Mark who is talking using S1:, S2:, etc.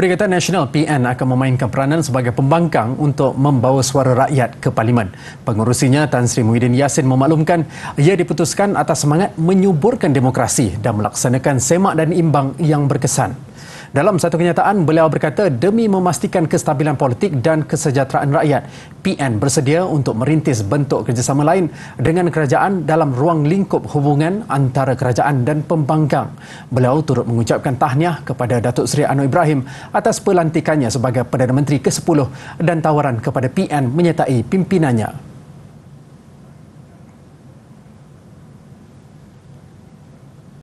S1: Perikatan Nasional PN akan memainkan peranan sebagai pembangkang untuk membawa suara rakyat ke Parlimen. Pengurusinya Tan Sri Muhyiddin Yassin memaklumkan ia diputuskan atas semangat menyuburkan demokrasi dan melaksanakan semak dan imbang yang berkesan. Dalam satu kenyataan, beliau berkata demi memastikan kestabilan politik dan kesejahteraan rakyat, PN bersedia untuk merintis bentuk kerjasama lain dengan kerajaan dalam ruang lingkup hubungan antara kerajaan dan pembangkang. Beliau turut mengucapkan tahniah kepada Datuk Seri Anwar Ibrahim atas pelantikannya sebagai Perdana Menteri ke-10 dan tawaran kepada PN menyertai pimpinannya.